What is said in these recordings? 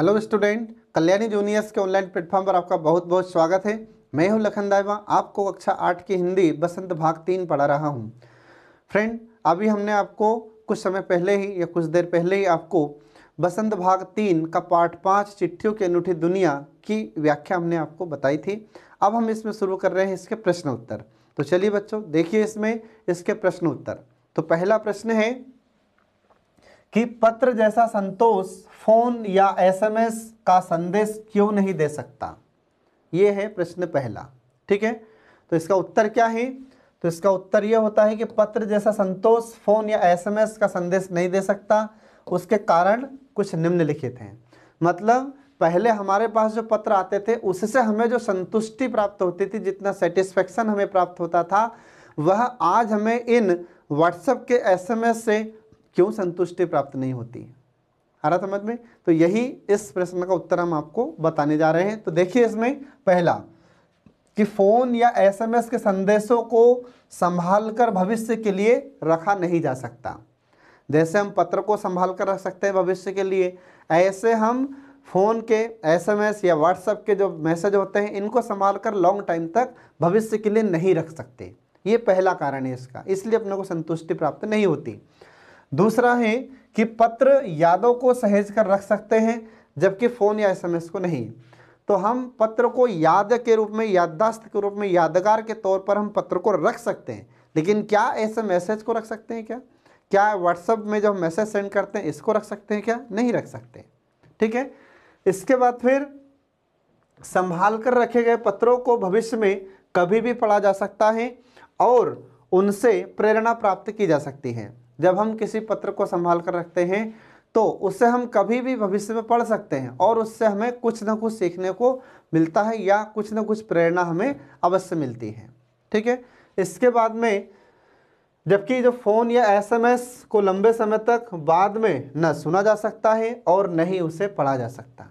hello student Kalyani juniors के online platform पर आपका बहुत बहुत स्वागत है मैं हूं लखन दाइवा आपको कक्षा आठ की हिंदी बसंत भाग तीन पढ़ा रहा हूं फ्रेंड अभी हमने आपको कुछ समय पहले ही या कुछ देर पहले ही आपको बसंत भाग तीन का पार्ट पाँच चिट्ठियों की अनूठी दुनिया की व्याख्या हमने आपको बताई थी अब हम इसमें शुरू कर रहे हैं इसके प्रश्न उत्तर तो चलिए बच्चों देखिए इसमें इसके प्रश्न उत्तर तो पहला प्रश्न है कि पत्र जैसा संतोष फोन या एसएमएस का संदेश क्यों नहीं दे सकता ये है प्रश्न पहला ठीक है तो इसका उत्तर क्या है तो इसका उत्तर यह होता है कि पत्र जैसा संतोष फोन या एसएमएस का संदेश नहीं दे सकता उसके कारण कुछ निम्नलिखित हैं मतलब पहले हमारे पास जो पत्र आते थे उससे हमें जो संतुष्टि प्राप्त होती थी जितना सेटिस्फेक्शन हमें प्राप्त होता था वह आज हमें इन व्हाट्सएप के एसएमएस से क्यों संतुष्टि प्राप्त नहीं होती आ रहा समझ में तो यही इस प्रश्न का उत्तर हम आपको बताने जा रहे हैं तो देखिए इसमें पहला कि फ़ोन या एसएमएस के संदेशों को संभाल कर भविष्य के लिए रखा नहीं जा सकता जैसे हम पत्र को संभाल कर रख सकते हैं भविष्य के लिए ऐसे हम फ़ोन के एसएमएस या व्हाट्सएप के जो मैसेज होते हैं इनको संभाल कर लॉन्ग टाइम तक भविष्य के लिए नहीं रख सकते ये पहला कारण है इसका इसलिए अपने को संतुष्टि प्राप्त नहीं होती दूसरा है कि पत्र यादों को सहेज कर रख सकते हैं जबकि फ़ोन या एसएमएस को नहीं तो हम पत्र को याद के रूप में याददाश्त के रूप में यादगार के तौर पर हम पत्र को रख सकते हैं लेकिन क्या ऐसे मैसेज को रख सकते हैं क्या क्या व्हाट्सएप में जो हम मैसेज सेंड करते हैं इसको रख सकते हैं क्या नहीं रख सकते ठीक है इसके बाद फिर संभाल कर रखे गए पत्रों को भविष्य में कभी भी पढ़ा जा सकता है और उनसे प्रेरणा प्राप्त की जा सकती है जब हम किसी पत्र को संभाल कर रखते हैं तो उससे हम कभी भी भविष्य में पढ़ सकते हैं और उससे हमें कुछ ना कुछ सीखने को मिलता है या कुछ ना कुछ प्रेरणा हमें अवश्य मिलती है ठीक है इसके बाद में जबकि जो फ़ोन या एसएमएस को लंबे समय तक बाद में न सुना जा सकता है और न ही उसे पढ़ा जा सकता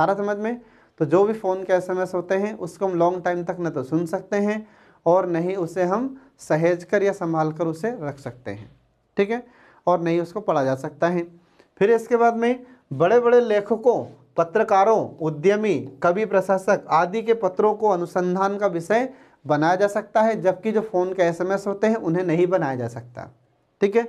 आ रहा समझ में तो जो भी फ़ोन के एसएमएस होते हैं उसको हम लॉन्ग टाइम तक न तो सुन सकते हैं और न ही उसे हम सहेज कर या संभाल कर उसे रख सकते हैं ठीक है और नहीं उसको पढ़ा जा सकता है फिर इसके बाद में बड़े बड़े लेखकों पत्रकारों उद्यमी कवि प्रशासक आदि के पत्रों को अनुसंधान का विषय बनाया जा सकता है जबकि जो फ़ोन के एसएमएस होते हैं उन्हें नहीं बनाया जा सकता ठीक है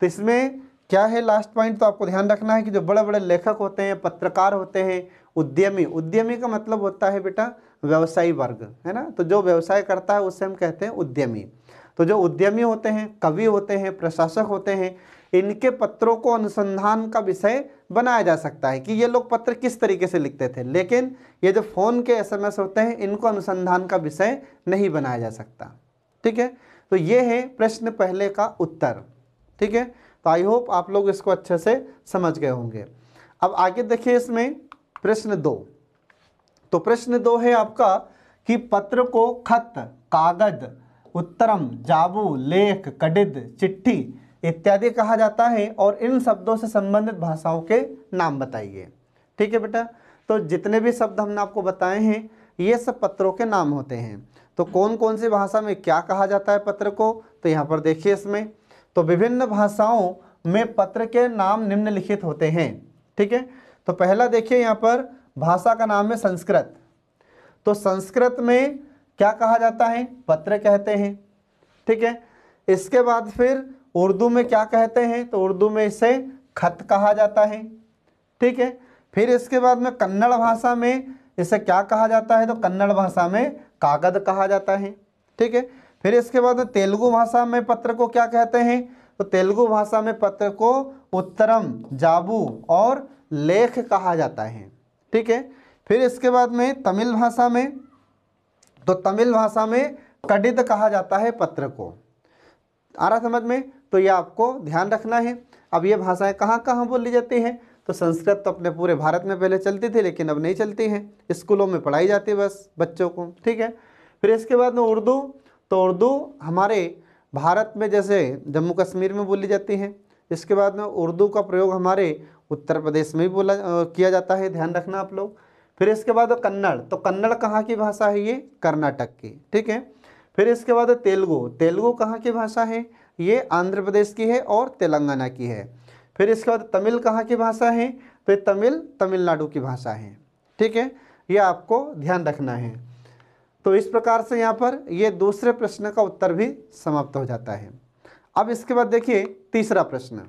तो इसमें क्या है लास्ट पॉइंट तो आपको ध्यान रखना है कि जो बड़े बड़े लेखक होते हैं पत्रकार होते हैं उद्यमी उद्यमी का मतलब होता है बेटा व्यवसायी वर्ग है ना तो जो व्यवसाय करता है उसे हम कहते हैं उद्यमी तो जो उद्यमी होते हैं कवि होते हैं प्रशासक होते हैं इनके पत्रों को अनुसंधान का विषय बनाया जा सकता है कि ये लोग पत्र किस तरीके से लिखते थे लेकिन ये जो फ़ोन के एसएमएस होते हैं इनको अनुसंधान का विषय नहीं बनाया जा सकता ठीक है तो ये है प्रश्न पहले का उत्तर ठीक है तो आई होप आप लोग इसको अच्छे से समझ गए होंगे अब आगे देखिए इसमें प्रश्न दो तो प्रश्न दो है आपका कि पत्र को खत कागज़ उत्तरम जाबू लेख कडिद चिट्ठी इत्यादि कहा जाता है और इन शब्दों से संबंधित भाषाओं के नाम बताइए ठीक है बेटा तो जितने भी शब्द हमने आपको बताए हैं ये सब पत्रों के नाम होते हैं तो कौन कौन सी भाषा में क्या कहा जाता है पत्र को तो यहाँ पर देखिए इसमें तो विभिन्न भाषाओं में पत्र के नाम निम्नलिखित होते हैं ठीक है तो पहला देखिए यहाँ पर भाषा का नाम है संस्कृत तो संस्कृत में क्या कहा जाता है पत्र कहते हैं ठीक है इसके बाद फिर उर्दू में क्या कहते हैं तो उर्दू में इसे खत कहा जाता है ठीक है फिर इसके बाद में कन्नड़ भाषा में इसे क्या कहा जाता है तो कन्नड़ भाषा में कागद कहा जाता है ठीक है फिर इसके बाद तेलुगु भाषा में पत्र को क्या कहते हैं तो तेलुगु भाषा में पत्र को उत्तरम जाबू और लेख कहा जाता है ठीक है फिर इसके बाद में तमिल भाषा में तो तमिल भाषा में कडित कहा जाता है पत्र को आ रहा समझ में तो ये आपको ध्यान रखना है अब ये भाषाएं कहाँ कहाँ बोली जाती हैं तो संस्कृत तो अपने पूरे भारत में पहले चलती थी लेकिन अब नहीं चलती हैं स्कूलों में पढ़ाई जाती है बस बच्चों को ठीक है फिर इसके बाद में उर्दू तो उर्दू हमारे भारत में जैसे जम्मू कश्मीर में बोली जाती है इसके बाद में उर्दू का प्रयोग हमारे उत्तर प्रदेश में भी बोला किया जाता है ध्यान रखना आप लोग फिर इसके बाद कन्नड़ तो कन्नड़ कहाँ की भाषा है ये कर्नाटक की ठीक है फिर इसके बाद तेलुगु तेलुगु कहाँ की भाषा है ये आंध्र प्रदेश की है और तेलंगाना की है फिर इसके बाद तमिल कहाँ की भाषा है तो तमिल तमिलनाडु की भाषा है ठीक है ये आपको ध्यान रखना है तो इस प्रकार से यहाँ पर ये दूसरे प्रश्न का उत्तर भी समाप्त हो जाता है अब इसके बाद देखिए तीसरा प्रश्न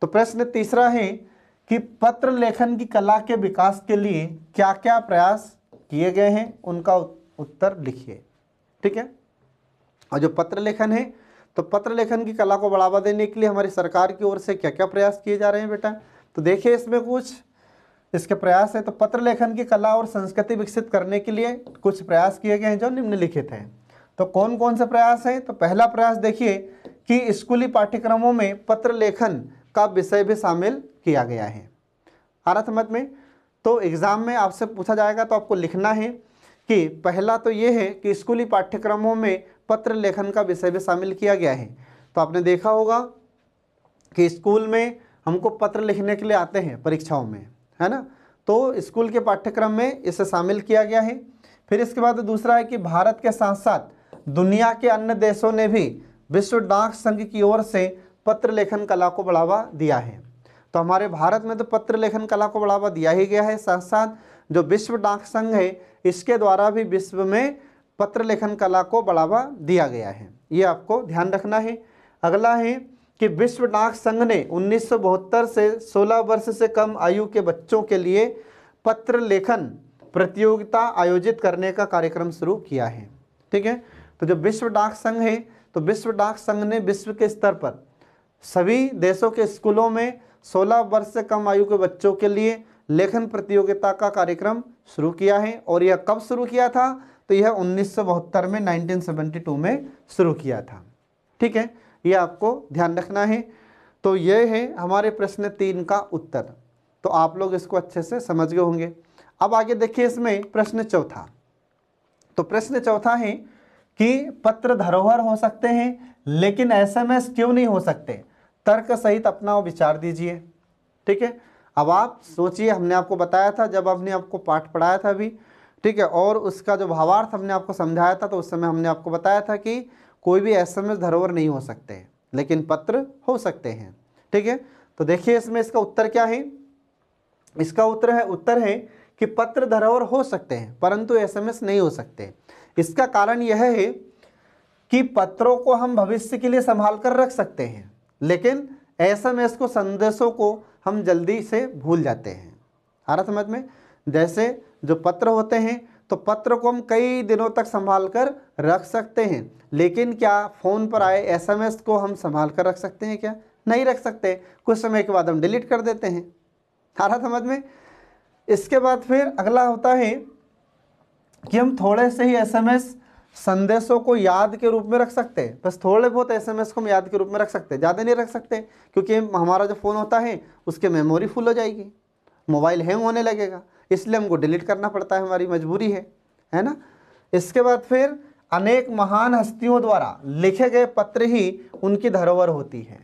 तो प्रश्न तीसरा है कि पत्र लेखन की कला के विकास के लिए क्या क्या प्रयास किए गए हैं उनका उत्तर लिखिए ठीक है और जो पत्र लेखन है तो पत्र लेखन की कला को बढ़ावा देने के लिए हमारी सरकार की ओर से क्या क्या प्रयास किए जा रहे हैं बेटा तो देखिए इसमें कुछ इसके प्रयास है तो पत्र लेखन की कला और संस्कृति विकसित करने के लिए कुछ प्रयास किए गए हैं जो निम्नलिखित हैं तो कौन कौन से प्रयास हैं तो पहला प्रयास देखिए कि स्कूली पाठ्यक्रमों में पत्र लेखन का विषय भी शामिल किया गया है आ रहा समझ में तो एग्ज़ाम में आपसे पूछा जाएगा तो आपको लिखना है कि पहला तो ये है कि स्कूली पाठ्यक्रमों में पत्र लेखन का विषय भी शामिल किया गया है तो आपने देखा होगा कि स्कूल में हमको पत्र लिखने के लिए आते हैं परीक्षाओं में है ना तो स्कूल के पाठ्यक्रम में इसे शामिल किया गया है फिर इसके बाद दूसरा है कि भारत के साथ साथ दुनिया के अन्य देशों ने भी विश्व डाक संघ की ओर से पत्र लेखन कला को बढ़ावा दिया है तो हमारे भारत में तो पत्र लेखन कला को बढ़ावा दिया ही गया है साथ साथ जो विश्व डाक संघ है इसके द्वारा भी विश्व में पत्र लेखन कला को बढ़ावा दिया गया है ये आपको ध्यान रखना है अगला है कि विश्व डाक संघ ने उन्नीस से 16 वर्ष से कम आयु के बच्चों के लिए पत्र लेखन प्रतियोगिता आयोजित करने का कार्यक्रम शुरू किया है ठीक है तो जो विश्व डाक संघ है तो विश्व डाक संघ ने विश्व के स्तर पर सभी देशों के स्कूलों में सोलह वर्ष से कम आयु के बच्चों के लिए लेखन प्रतियोगिता का कार्यक्रम शुरू किया है और यह कब शुरू किया था तो यह उन्नीस में 1972 में शुरू किया था ठीक है यह आपको ध्यान रखना है तो यह है हमारे प्रश्न तीन का उत्तर तो आप लोग इसको अच्छे से समझ गए होंगे अब आगे देखिए इसमें प्रश्न चौथा तो प्रश्न चौथा है कि पत्र धरोहर हो सकते हैं लेकिन एसएमएस क्यों नहीं हो सकते तर्क सहित अपना विचार दीजिए ठीक है अब आप सोचिए हमने आपको बताया था जब हमने आपको पाठ पढ़ाया था अभी ठीक है और उसका जो भावार्थ हमने आपको समझाया था तो उस समय हमने आपको बताया था कि कोई भी एस एम धरोहर नहीं हो सकते लेकिन पत्र हो सकते हैं ठीक है तो देखिए इसमें इसका उत्तर क्या है इसका उत्तर है उत्तर है कि पत्र धरोहर हो सकते हैं परंतु एसएमएस नहीं हो सकते इसका कारण यह है कि पत्रों को हम भविष्य के लिए संभाल कर रख सकते हैं लेकिन एसएमएस को संदेशों को हम जल्दी से भूल जाते हैं आ रहा समझ में जैसे जो पत्र होते हैं तो पत्र को हम कई दिनों तक संभाल कर रख सकते हैं लेकिन क्या फ़ोन पर आए एसएमएस को हम संभाल कर रख सकते हैं क्या नहीं रख सकते कुछ समय के बाद हम डिलीट कर देते हैं आ रहा समझ में इसके बाद फिर अगला होता है कि हम थोड़े से ही एसएमएस संदेशों को याद के रूप में रख सकते हैं बस थोड़े बहुत एसएमएस को हम याद के रूप में रख सकते हैं ज़्यादा नहीं रख सकते क्योंकि हमारा जो फ़ोन होता है उसके मेमोरी फुल हो जाएगी मोबाइल हैंग होने लगेगा इसलिए हमको डिलीट करना पड़ता है हमारी मजबूरी है है ना इसके बाद फिर अनेक महान हस्तियों द्वारा लिखे गए पत्र ही उनकी धरोहर होती है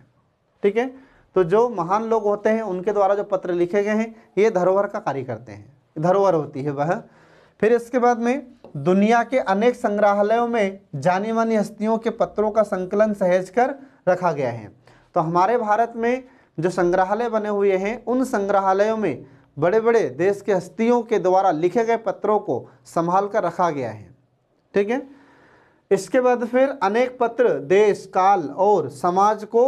ठीक है तो जो महान लोग होते हैं उनके द्वारा जो पत्र लिखे गए हैं ये धरोहर का कार्य करते हैं धरोहर होती है वह फिर इसके बाद में दुनिया के अनेक संग्रहालयों में जानी मानी हस्तियों के पत्रों का संकलन सहेज कर रखा गया है तो हमारे भारत में जो संग्रहालय बने हुए हैं उन संग्रहालयों में बड़े बड़े देश के हस्तियों के द्वारा लिखे गए पत्रों को संभाल कर रखा गया है ठीक है इसके बाद फिर अनेक पत्र देश काल और समाज को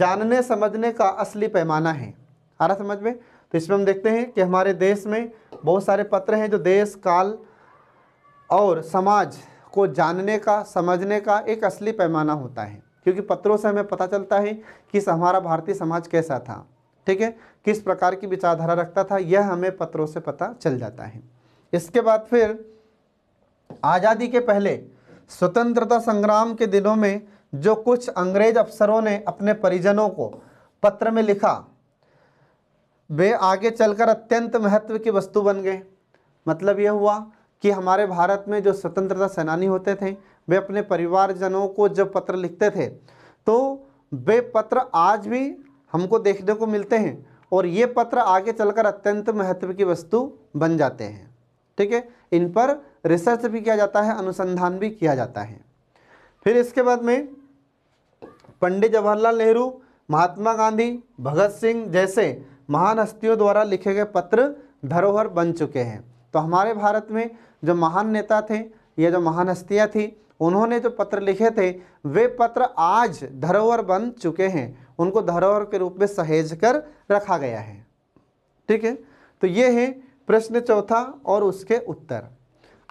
जानने समझने का असली पैमाना है आ रहा समझ में तो इसमें हम देखते हैं कि हमारे देश में बहुत सारे पत्र हैं जो देश काल और समाज को जानने का समझने का एक असली पैमाना होता है क्योंकि पत्रों से हमें पता चलता है कि हमारा भारतीय समाज कैसा था ठीक है किस प्रकार की विचारधारा रखता था यह हमें पत्रों से पता चल जाता है इसके बाद फिर आज़ादी के पहले स्वतंत्रता संग्राम के दिनों में जो कुछ अंग्रेज अफसरों ने अपने परिजनों को पत्र में लिखा वे आगे चलकर अत्यंत महत्व की वस्तु बन गए मतलब यह हुआ कि हमारे भारत में जो स्वतंत्रता सेनानी होते थे वे अपने परिवारजनों को जब पत्र लिखते थे तो वे पत्र आज भी हमको देखने को मिलते हैं और ये पत्र आगे चलकर अत्यंत महत्व की वस्तु बन जाते हैं ठीक है इन पर रिसर्च भी किया जाता है अनुसंधान भी किया जाता है फिर इसके बाद में पंडित जवाहरलाल नेहरू महात्मा गांधी भगत सिंह जैसे महान हस्तियों द्वारा लिखे गए पत्र धरोहर बन चुके हैं तो हमारे भारत में जो महान नेता थे या जो महान हस्तियाँ थी उन्होंने जो पत्र लिखे थे वे पत्र आज धरोहर बन चुके हैं उनको धरोहर के रूप में सहेज कर रखा गया है ठीक है तो ये है प्रश्न चौथा और उसके उत्तर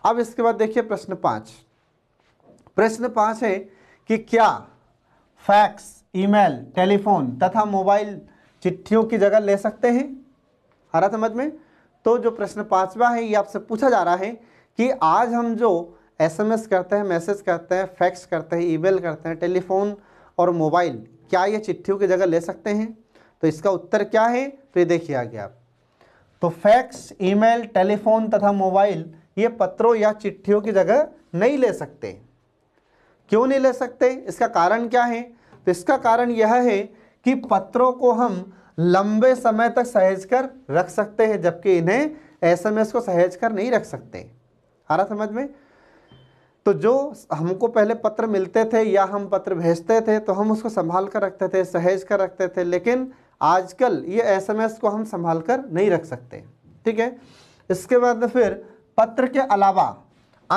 अब इसके बाद देखिए प्रश्न पाँच प्रश्न पाँच है कि क्या फैक्स ईमेल टेलीफोन तथा मोबाइल चिट्ठियों की जगह ले सकते हैं आ रहा समझ में तो जो प्रश्न पांचवा है ये आपसे पूछा जा रहा है कि आज हम जो एसएमएस करते हैं मैसेज करते हैं फैक्स करते हैं ईमेल करते हैं टेलीफोन और मोबाइल क्या ये चिट्ठियों की जगह ले सकते हैं तो इसका उत्तर क्या है तो ये देखिए आगे आप तो फैक्स ईमेल टेलीफोन तथा मोबाइल ये पत्रों या चिट्ठियों की जगह नहीं ले सकते क्यों नहीं ले सकते इसका कारण क्या है तो इसका कारण यह है कि पत्रों को हम लंबे समय तक सहेज कर रख सकते हैं जबकि इन्हें एसएमएस को सहेज कर नहीं रख सकते आ रहा समझ में तो जो हमको पहले पत्र मिलते थे या हम पत्र भेजते थे तो हम उसको संभाल कर रखते थे सहेज कर रखते थे लेकिन आजकल ये एसएमएस को हम संभाल कर नहीं रख सकते ठीक है इसके बाद फिर पत्र के अलावा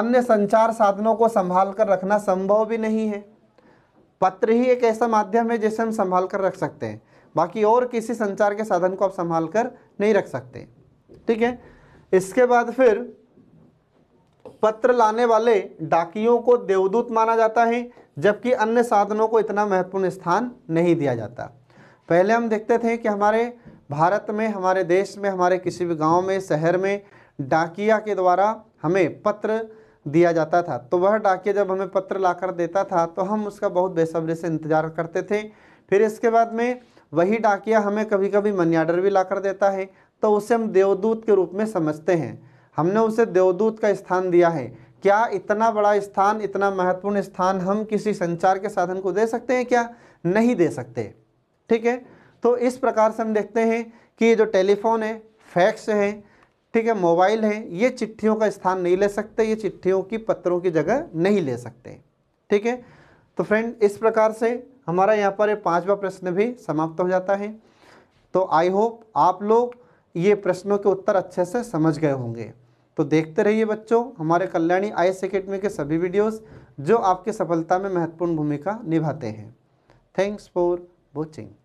अन्य संचार साधनों को संभाल कर रखना संभव भी नहीं है पत्र ही एक ऐसा माध्यम है जिसे हम संभाल कर रख सकते हैं बाकी और किसी संचार के साधन को आप संभाल कर नहीं रख सकते ठीक है इसके बाद फिर पत्र लाने वाले डाकियों को देवदूत माना जाता है जबकि अन्य साधनों को इतना महत्वपूर्ण स्थान नहीं दिया जाता पहले हम देखते थे कि हमारे भारत में हमारे देश में हमारे किसी भी गांव में शहर में डाकिया के द्वारा हमें पत्र दिया जाता था तो वह डाकिया जब हमें पत्र लाकर देता था तो हम उसका बहुत बेसब्री से इंतज़ार करते थे फिर इसके बाद में वही डाकिया हमें कभी कभी मनी आर्डर भी ला कर देता है तो उसे हम देवदूत के रूप में समझते हैं हमने उसे देवदूत का स्थान दिया है क्या इतना बड़ा स्थान इतना महत्वपूर्ण स्थान हम किसी संचार के साधन को दे सकते हैं क्या नहीं दे सकते ठीक है तो इस प्रकार से हम देखते हैं कि जो टेलीफोन है फैक्स हैं ठीक है मोबाइल है ये चिट्ठियों का स्थान नहीं ले सकते ये चिट्ठियों की पत्रों की जगह नहीं ले सकते ठीक है तो फ्रेंड इस प्रकार से हमारा यहाँ पर पांचवा प्रश्न भी समाप्त हो जाता है तो आई होप आप लोग ये प्रश्नों के उत्तर अच्छे से समझ गए होंगे तो देखते रहिए बच्चों हमारे कल्याणी आई अकेडमी के सभी वीडियोस जो आपकी सफलता में महत्वपूर्ण भूमिका निभाते हैं थैंक्स फॉर वॉचिंग